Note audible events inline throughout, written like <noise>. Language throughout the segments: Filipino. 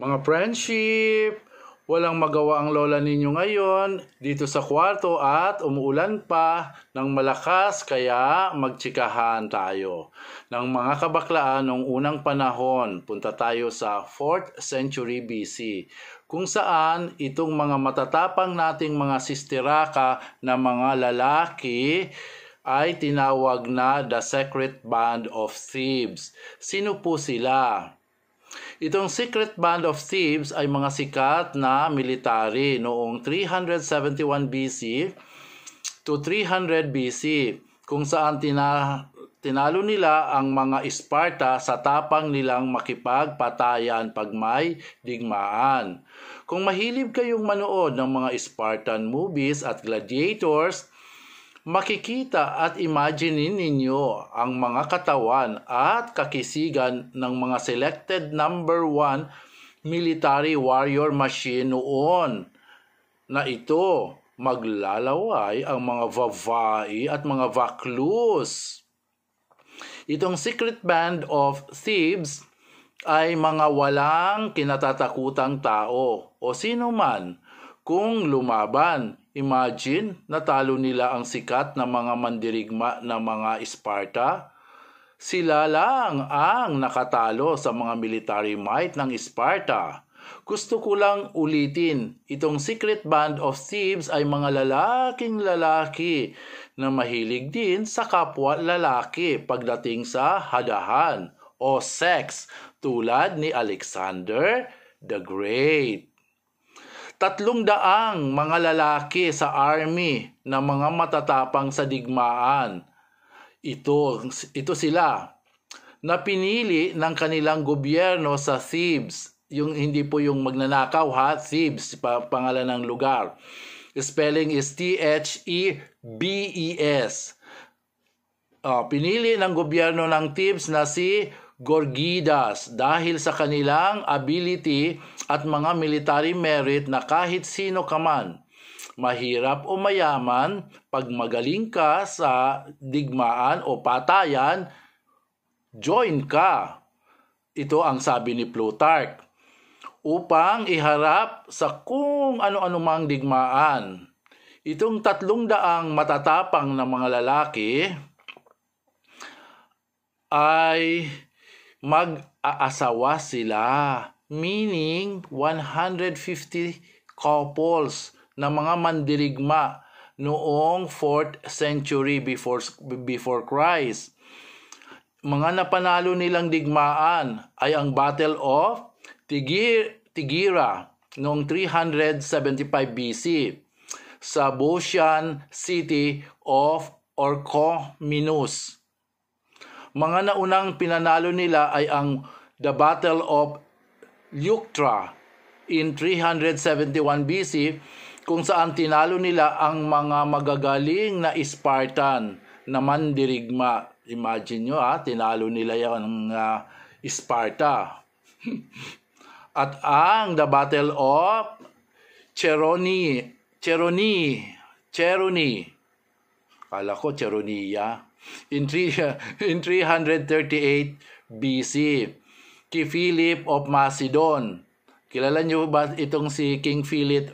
Mga friendship, walang magawa ang lola ninyo ngayon dito sa kwarto at umuulan pa ng malakas kaya magtsikahan tayo. Ng mga kabaklaan noong unang panahon, punta tayo sa 4th century BC kung saan itong mga matatapang nating mga sisteraka na mga lalaki ay tinawag na the Secret Band of Thieves. Sino po sila? Itong secret band of thieves ay mga sikat na military noong 371 BC to 300 BC kung saan tina, tinalo nila ang mga Sparta sa tapang nilang makipagpatayan pag may digmaan. Kung mahilig kayong manood ng mga Spartan movies at gladiators, makikita at imagine ninyo ang mga katawan at kakisigan ng mga selected number 1 military warrior machine noon na ito maglalaway ang mga babae at mga vaklus. Itong secret band of thieves ay mga walang kinatatakutang tao o sino man kung lumaban Imagine, natalo nila ang sikat na mga mandirigma na mga Sparta. Sila lang ang nakatalo sa mga military might ng Sparta. Gusto ko lang ulitin, itong secret band of thieves ay mga lalaking lalaki na mahilig din sa kapwa lalaki pagdating sa hadahan o sex tulad ni Alexander the Great tatlong daang mga lalaki sa army na mga matatapang sa digmaan. Ito, ito sila na pinili ng kanilang gobyerno sa Thebes. Yung hindi po yung magnanakaw ha, Thebes, pa, pangalan ng lugar. Spelling is T-H-E-B-E-S. Uh, ah, pinili ng gobyerno ng Thebes na si Gorgidas dahil sa kanilang ability at mga military merit na kahit sino kaman. Mahirap o mayaman, pag magaling ka sa digmaan o patayan, join ka. Ito ang sabi ni Plutarch. Upang iharap sa kung ano-ano mang digmaan. Itong tatlong daang matatapang na mga lalaki ay mag-aasawa sila. Meaning, 150 couples na mga mandirigma noong 4th century before, before Christ. Mga napanalo nilang digmaan ay ang Battle of Tigir, Tigira noong 375 BC sa Boeotian city of Orchomenus mga naunang pinanalo nila ay ang The Battle of Leuctra in 371 BC kung saan tinalo nila ang mga magagaling na Spartan na mandirigma. Imagine nyo ha, ah, tinalo nila yung uh, Sparta. <laughs> At ang The Battle of Cheroni, Cheroni, Cheroni. Kala ko Cheronia in, three, <laughs> in 338 BC. Kay Philip of Macedon. Kilala nyo ba itong si King Philip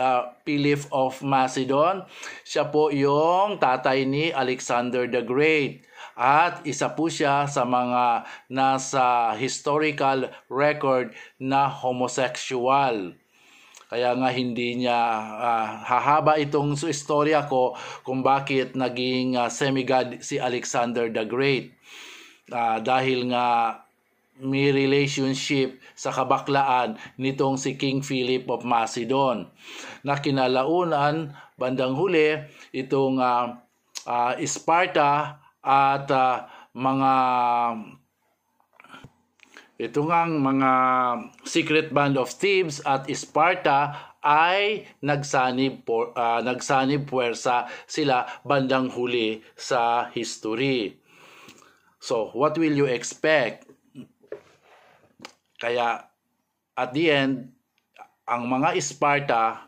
uh, Philip of Macedon? Siya po yung tatay ni Alexander the Great. At isa po siya sa mga nasa historical record na homosexual. Kaya nga hindi niya uh, hahaba itong istorya ko kung bakit naging uh, semigod si Alexander the Great. Uh, dahil nga may relationship sa kabaklaan nitong si King Philip of Macedon na kinalaunan bandang huli itong uh, uh, Sparta at uh, mga ito ngang mga secret band of Thebes at Sparta ay nagsanib por, uh, ah, nagsanib puwersa sila bandang huli sa history. So, what will you expect? Kaya at the end ang mga Sparta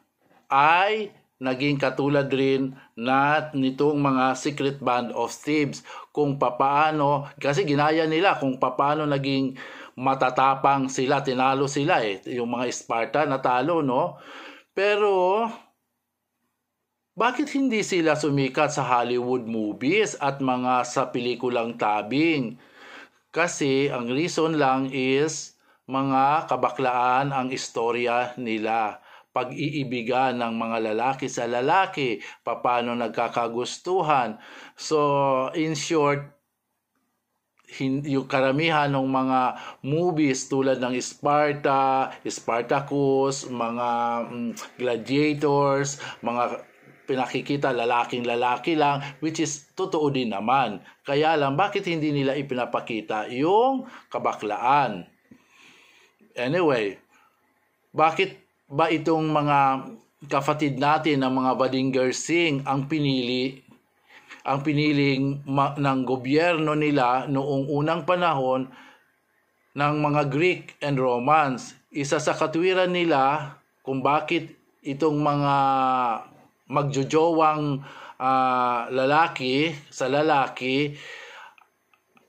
ay naging katulad rin na nitong mga secret band of thieves kung papaano kasi ginaya nila kung papaano naging matatapang sila tinalo sila eh yung mga Sparta natalo no pero bakit hindi sila sumikat sa Hollywood movies at mga sa pelikulang tabing kasi ang reason lang is mga kabaklaan ang istorya nila pag-iibigan ng mga lalaki sa lalaki, paano nagkakagustuhan. So, in short, yung karamihan ng mga movies tulad ng Sparta, Spartacus, mga mm, gladiators, mga pinakikita lalaking-lalaki lang which is totoo din naman. Kaya lang bakit hindi nila ipinapakita yung kabaklaan? Anyway, bakit ba itong mga kapatid natin, ng mga Badinger Singh, ang pinili ang piniling ma- ng gobyerno nila noong unang panahon ng mga Greek and Romans. Isa sa katwiran nila kung bakit itong mga magjojowang uh, lalaki sa lalaki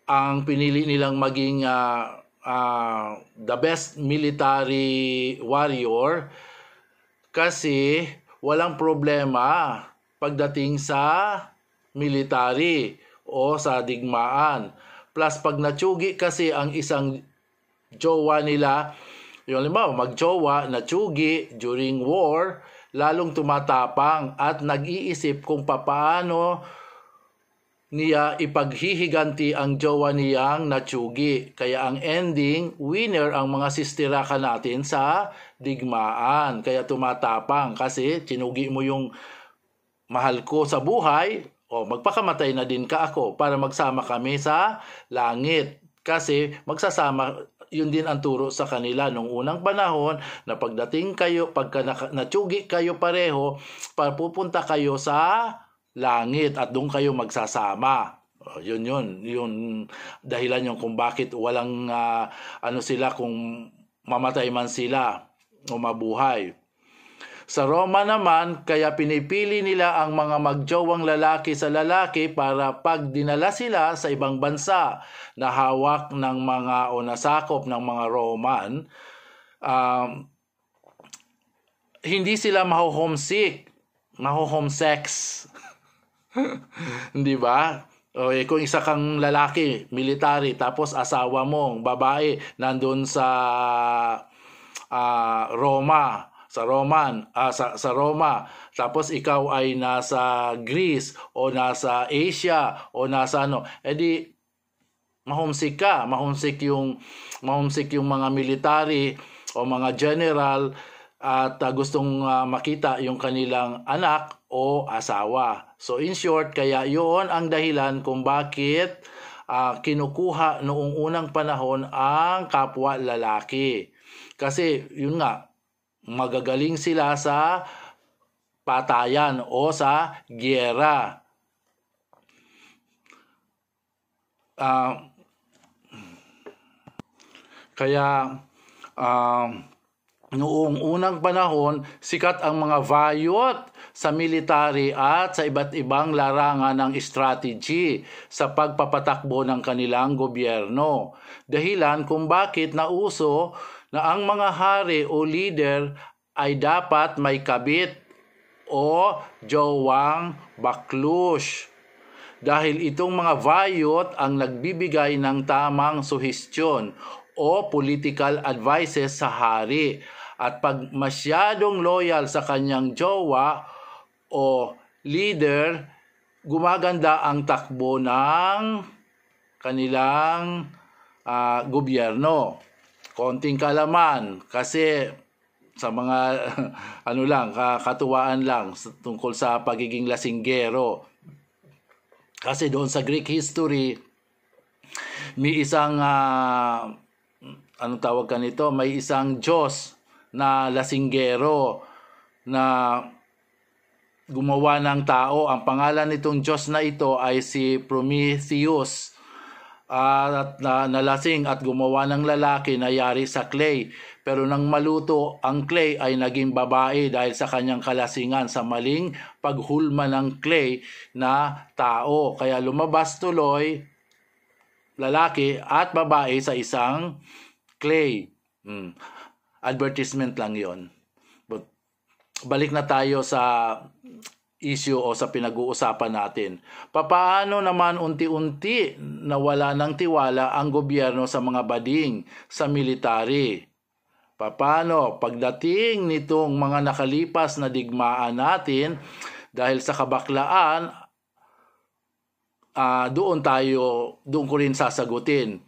ang pinili nilang maging uh, uh, the best military warrior kasi walang problema pagdating sa military o sa digmaan. Plus pag natsugi kasi ang isang jowa nila, yung limaw, magjowa, natsugi during war, lalong tumatapang at nag-iisip kung papaano niya ipaghihiganti ang jowa niyang natsugi. Kaya ang ending, winner ang mga sistiraka natin sa digmaan. Kaya tumatapang kasi tinugi mo yung mahal ko sa buhay, o magpakamatay na din ka ako para magsama kami sa langit. Kasi magsasama yun din ang turo sa kanila nung unang panahon na pagdating kayo, pagka natsugi kayo pareho, pupunta kayo sa langit at doon kayo magsasama. Oh, yun yun, yun dahilan yung kung bakit walang uh, ano sila kung mamatay man sila o mabuhay. Sa Roma naman, kaya pinipili nila ang mga magjowang lalaki sa lalaki para pag dinala sila sa ibang bansa na hawak ng mga o nasakop ng mga Roman, um, hindi sila maho-homesick, maho-homesex <laughs> Di ba? O eh, kung isa kang lalaki, military, tapos asawa mong babae nandun sa uh, Roma, sa Roman, uh, sa, sa Roma, tapos ikaw ay nasa Greece o nasa Asia o nasa ano, edi eh, mahumsik ka, mahumsik yung mahumsik yung mga military o mga general at uh, gustong uh, makita yung kanilang anak o asawa. So in short, kaya yon ang dahilan kung bakit uh, kinukuha noong unang panahon ang kapwa lalaki. Kasi yun nga, magagaling sila sa patayan o sa gyera. Uh, ah, kaya uh, noong unang panahon, sikat ang mga vayot sa military at sa iba't ibang larangan ng strategy sa pagpapatakbo ng kanilang gobyerno. Dahilan kung bakit nauso na ang mga hari o leader ay dapat may kabit o jowang baklush dahil itong mga vayot ang nagbibigay ng tamang suhestyon o political advices sa hari at pag masyadong loyal sa kanyang jowa o leader, gumaganda ang takbo ng kanilang uh, gobyerno. Konting kalaman kasi sa mga <laughs> ano lang, katuwaan lang tungkol sa pagiging lasinggero. Kasi doon sa Greek history, may isang uh, anong tawag kanito, may isang Diyos na lasinggero na gumawa ng tao. Ang pangalan nitong Diyos na ito ay si Prometheus uh, at na, nalasing at gumawa ng lalaki na yari sa clay. Pero nang maluto, ang clay ay naging babae dahil sa kanyang kalasingan sa maling paghulma ng clay na tao. Kaya lumabas tuloy lalaki at babae sa isang clay. Hmm. Advertisement lang yon balik na tayo sa issue o sa pinag-uusapan natin. Papaano naman unti-unti nawala ng tiwala ang gobyerno sa mga bading, sa military? Papaano pagdating nitong mga nakalipas na digmaan natin dahil sa kabaklaan, uh, doon tayo, doon ko rin sasagutin.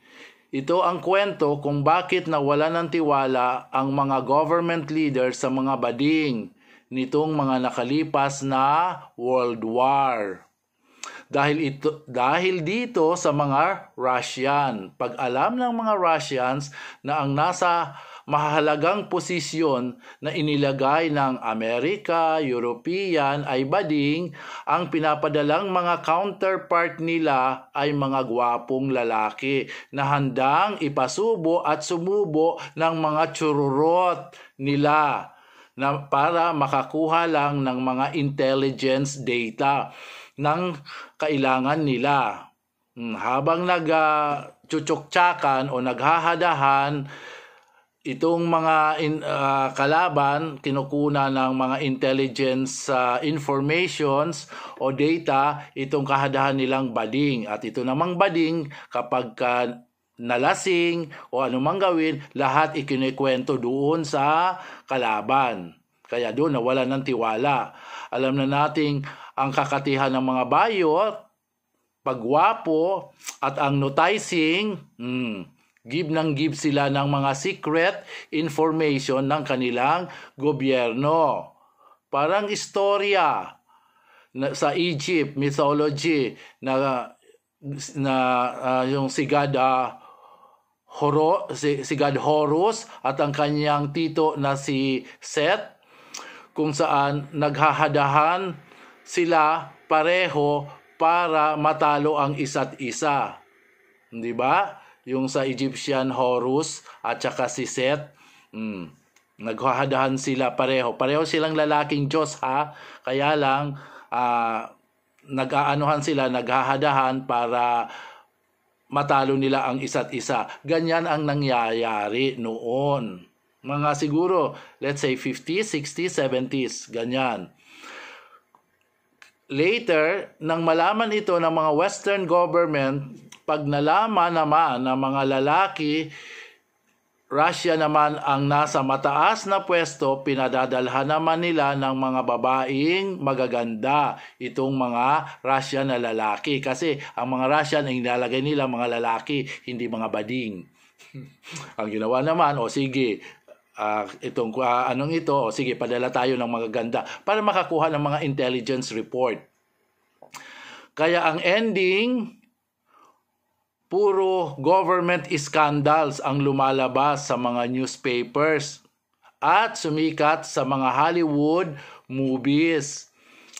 Ito ang kwento kung bakit nawala ng tiwala ang mga government leaders sa mga bading, nitong mga nakalipas na World War. Dahil, ito, dahil dito sa mga Russian, pag-alam ng mga Russians na ang nasa mahalagang posisyon na inilagay ng Amerika, European ay bading, ang pinapadalang mga counterpart nila ay mga gwapong lalaki na handang ipasubo at sumubo ng mga tsururot nila na para makakuha lang ng mga intelligence data ng kailangan nila. Hmm, habang nag-chuchukchakan o naghahadahan, itong mga in, uh, kalaban kinukuna ng mga intelligence uh, informations o data itong kahadahan nilang bading at ito namang bading kapag uh, nalasing o anumang gawin, lahat ikinikwento doon sa kalaban. Kaya doon nawala ng tiwala. Alam na nating ang kakatihan ng mga bayot, pagwapo, at ang noticing, hmm, give nang give sila ng mga secret information ng kanilang gobyerno. Parang istorya na, sa Egypt mythology na na uh, yung sigada Horo, si, si God Horus at ang kanyang tito na si Seth kung saan naghahadahan sila pareho para matalo ang isa't isa. 'Di ba? Yung sa Egyptian Horus at saka si Seth. Mm. Naghahadahan sila pareho. Pareho silang lalaking Diyos ha. Kaya lang uh, nag-aanuhan sila, naghahadahan para matalo nila ang isa't isa. Ganyan ang nangyayari noon. Mga siguro, let's say 50, 60, 70s, ganyan. Later, nang malaman ito ng mga Western government, pag nalaman naman ng mga lalaki Russia naman ang nasa mataas na pwesto, pinadadalhan naman nila ng mga babaeng magaganda itong mga Russian na lalaki. Kasi ang mga Russian, ang nilalagay nila mga lalaki, hindi mga bading. <laughs> ang ginawa naman, o sige, uh, itong uh, anong ito, o sige, padala tayo ng magaganda para makakuha ng mga intelligence report. Kaya ang ending, puro government scandals ang lumalabas sa mga newspapers at sumikat sa mga Hollywood movies.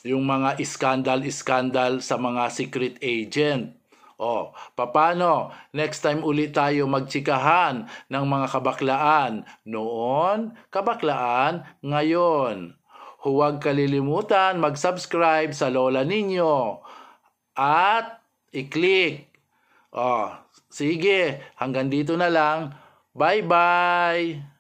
Yung mga scandal-scandal sa mga secret agent. O, papano? Next time ulit tayo magtsikahan ng mga kabaklaan. Noon, kabaklaan ngayon. Huwag kalilimutan mag-subscribe sa Lola Ninyo at i-click Oh, sige, hanggang dito na lang. Bye-bye!